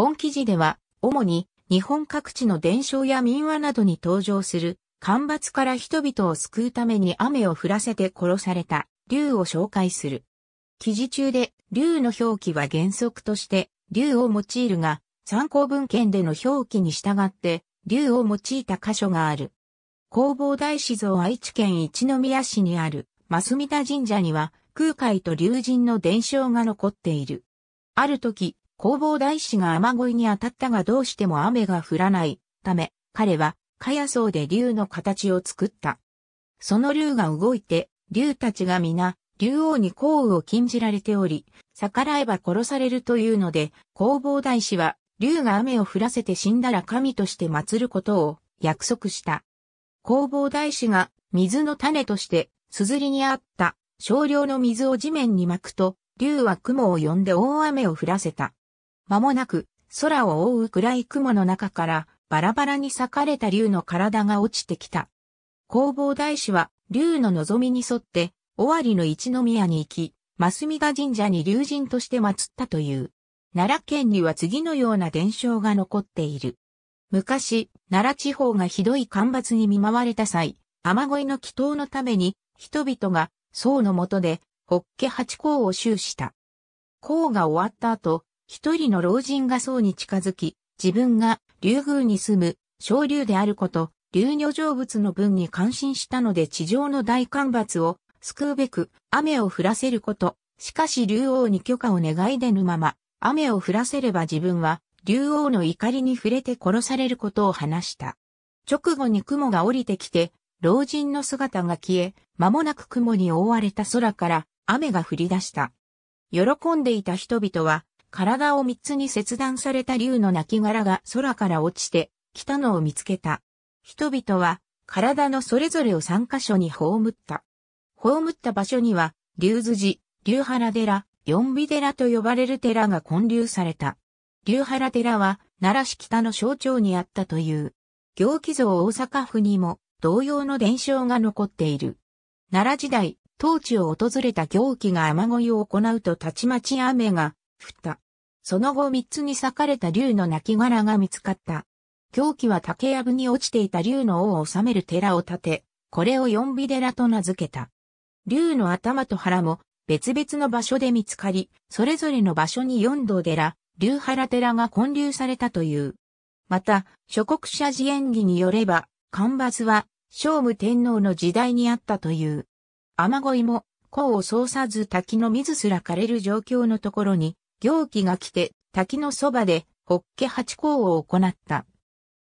本記事では、主に日本各地の伝承や民話などに登場する、干ばつから人々を救うために雨を降らせて殺された竜を紹介する。記事中で竜の表記は原則として竜を用いるが、参考文献での表記に従って竜を用いた箇所がある。弘法大師像愛知県一宮市にある増見田神社には空海と竜神の伝承が残っている。ある時、工房大師が雨乞いに当たったがどうしても雨が降らないため、彼は、かやそうで竜の形を作った。その竜が動いて、竜たちが皆、竜王に降雨を禁じられており、逆らえば殺されるというので、工房大師は、竜が雨を降らせて死んだら神として祀ることを約束した。工房大師が水の種として、すずりにあった少量の水を地面にまくと、竜は雲を呼んで大雨を降らせた。間もなく、空を覆う暗い雲の中から、バラバラに裂かれた竜の体が落ちてきた。弘法大師は、竜の望みに沿って、尾張の一宮に行き、増田神社に竜神として祀ったという。奈良県には次のような伝承が残っている。昔、奈良地方がひどい干ばつに見舞われた際、雨乞いの祈祷のために、人々が、僧の下で、ホッケ八甲を修した。甲が終わった後、一人の老人が僧に近づき、自分が竜宮に住む小竜であること、竜女成仏の分に感心したので地上の大干ばつを救うべく雨を降らせること。しかし竜王に許可を願い出ぬまま、雨を降らせれば自分は竜王の怒りに触れて殺されることを話した。直後に雲が降りてきて、老人の姿が消え、間もなく雲に覆われた空から雨が降り出した。喜んでいた人々は体を三つに切断された竜の亡骸が空から落ちて来たのを見つけた。人々は体のそれぞれを三箇所に葬った。葬った場所には、竜寺、竜原寺、四尾寺と呼ばれる寺が建立された。竜原寺は奈良市北の象徴にあったという。行基像大阪府にも同様の伝承が残っている。奈良時代、当地を訪れた行基が雨乞いを行うとたちまち雨が降った。その後三つに裂かれた竜の亡骸が見つかった。狂気は竹やぶに落ちていた竜の王を治める寺を建て、これを四尾寺と名付けた。竜の頭と腹も別々の場所で見つかり、それぞれの場所に四道寺、竜原寺が建立されたという。また、諸国者寺演技によれば、干ばつは、聖武天皇の時代にあったという。雨乞いも、功を操さず滝の水すら枯れる状況のところに、行基が来て、滝のそばで、ホッケ八甲を行った。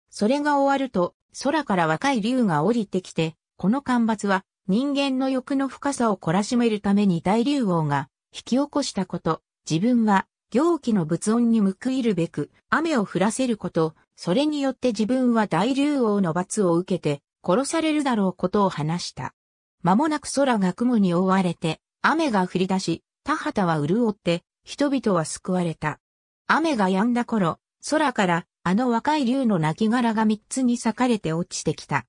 それが終わると、空から若い竜が降りてきて、この干ばつは、人間の欲の深さを懲らしめるために大竜王が、引き起こしたこと、自分は、行基の仏音に報いるべく、雨を降らせること、それによって自分は大竜王の罰を受けて、殺されるだろうことを話した。間もなく空が雲に覆われて、雨が降り出し、田畑は潤って、人々は救われた。雨が止んだ頃、空からあの若い竜の亡骸が三つに裂かれて落ちてきた。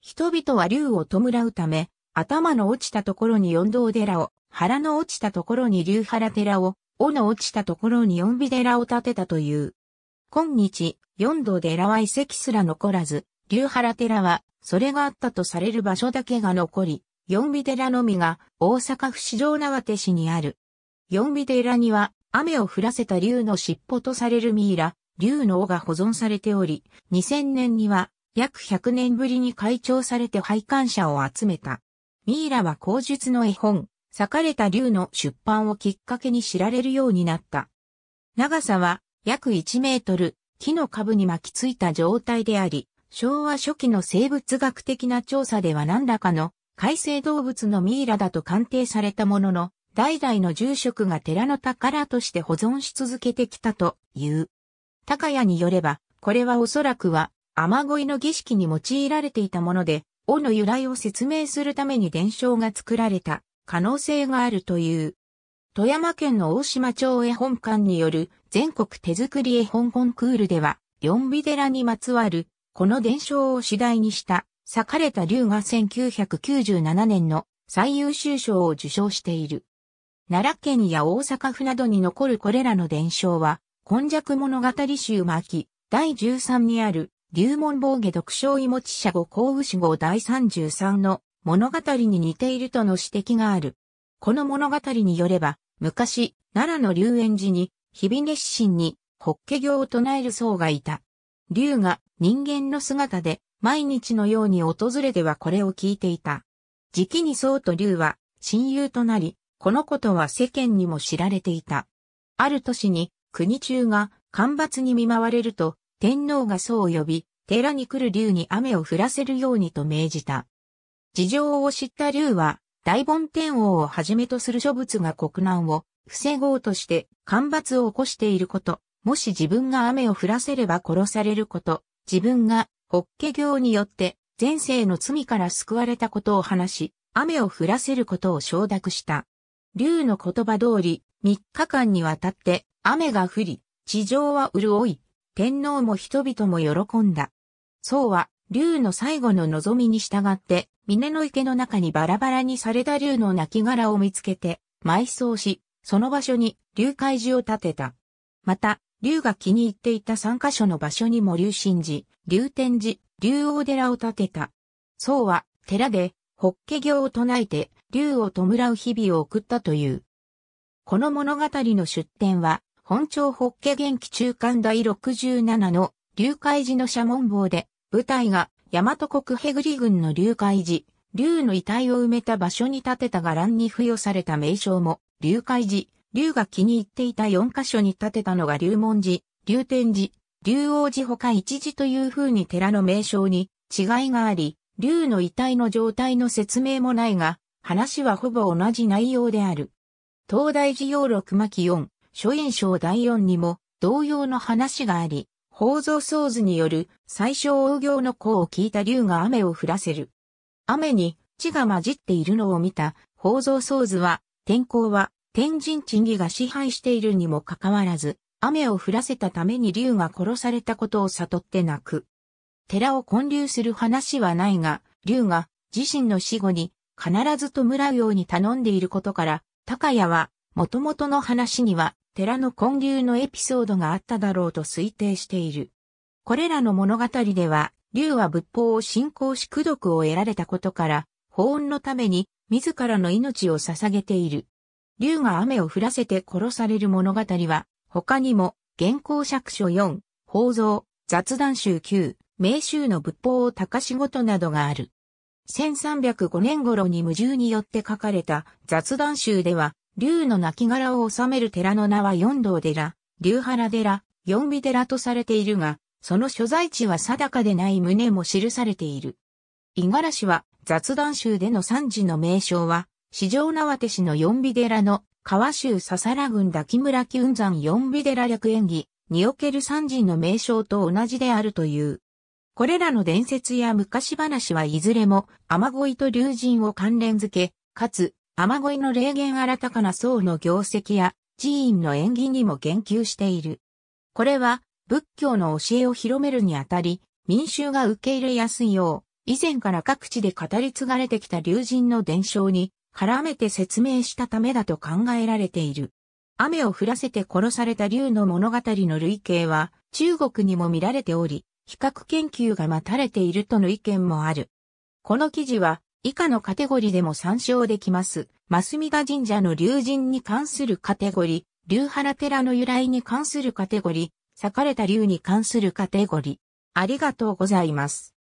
人々は竜を弔うため、頭の落ちたところに四道寺を、腹の落ちたところに竜原寺を、尾の落ちたところに四尾寺を建てたという。今日、四道寺は遺跡すら残らず、竜原寺は、それがあったとされる場所だけが残り、四尾寺のみが大阪府四条縄手市にある四尾寺には、雨を降らせた竜の尻尾とされるミイラ、竜の尾が保存されており、2000年には、約100年ぶりに開帳されて拝観者を集めた。ミイラは口述の絵本、裂かれた竜の出版をきっかけに知られるようになった。長さは約1メートル、木の株に巻きついた状態であり、昭和初期の生物学的な調査では何らかの海生動物のミイラだと鑑定されたものの、代々の住職が寺の宝として保存し続けてきたという。高屋によれば、これはおそらくは、雨乞いの儀式に用いられていたもので、尾の由来を説明するために伝承が作られた可能性があるという。富山県の大島町絵本館による全国手作り絵本コンクールでは、四尾寺にまつわる、この伝承を次第にした、裂かれた竜が1997年の最優秀賞を受賞している。奈良県や大阪府などに残るこれらの伝承は、今弱物語集巻、第13にある、龍門防下読書芋地社五甲武士号第33の物語に似ているとの指摘がある。この物語によれば、昔、奈良の龍園寺に、日々熱心に、法華経を唱える僧がいた。龍が人間の姿で、毎日のように訪れてはこれを聞いていた。時期に僧と龍は、親友となり、このことは世間にも知られていた。ある年に国中が干ばつに見舞われると、天皇がそう呼び、寺に来る竜に雨を降らせるようにと命じた。事情を知った竜は、大梵天王をはじめとする諸仏が国難を防ごうとして干ばつを起こしていること、もし自分が雨を降らせれば殺されること、自分が法華経によって前世の罪から救われたことを話し、雨を降らせることを承諾した。竜の言葉通り、3日間にわたって雨が降り、地上は潤い、天皇も人々も喜んだ。僧は、竜の最後の望みに従って、峰の池の中にバラバラにされた竜の亡骸を見つけて、埋葬し、その場所に竜海寺を建てた。また、竜が気に入っていた3カ所の場所にも竜神寺、竜天寺、竜王寺を建てた。宋は、寺で、法華経を唱えて、竜を弔う日々を送ったという。この物語の出典は、本ホッケ元気中間第67の竜海寺の社門坊で、舞台が大和国ヘグリ軍の竜海寺、竜の遺体を埋めた場所に建てた伽藍に付与された名称も、竜海寺、竜が気に入っていた4箇所に建てたのが竜門寺、竜天寺、竜王寺他一寺という風に寺の名称に違いがあり、竜の遺体の状態の説明もないが、話はほぼ同じ内容である。東大寺要録巻4、書院章第4にも同様の話があり、宝蔵僧図による最小王行の項を聞いた竜が雨を降らせる。雨に血が混じっているのを見た宝蔵僧図は、天候は天神地義が支配しているにもかかわらず、雨を降らせたために竜が殺されたことを悟って泣く。寺を建立する話はないが、竜が自身の死後に必ず弔うように頼んでいることから、高谷は、もともとの話には、寺の建立のエピソードがあっただろうと推定している。これらの物語では、竜は仏法を信仰し功徳を得られたことから、保温のために自らの命を捧げている。竜が雨を降らせて殺される物語は、他にも、現行釈書4、宝蔵、雑談集9、名集の仏法を高仕事などがある。1305年頃に無重によって書かれた雑談集では、竜の亡骸を収める寺の名は四道寺、竜原寺、四尾寺とされているが、その所在地は定かでない旨も記されている。五十嵐は雑談集での三次の名称は、四条縄手市の四尾寺の川州笹良郡滝村木山四尾寺略演技における三次の名称と同じであるという。これらの伝説や昔話はいずれも、雨乞いと竜神を関連づけ、かつ、雨乞いの霊言新たかな僧の業績や、寺院の縁起にも言及している。これは、仏教の教えを広めるにあたり、民衆が受け入れやすいよう、以前から各地で語り継がれてきた竜神の伝承に、絡めて説明したためだと考えられている。雨を降らせて殺された竜の物語の類型は、中国にも見られており、比較研究が待たれているとの意見もある。この記事は以下のカテゴリでも参照できます。増見田神社の竜神に関するカテゴリ、竜原寺の由来に関するカテゴリ、裂かれた竜に関するカテゴリ。ありがとうございます。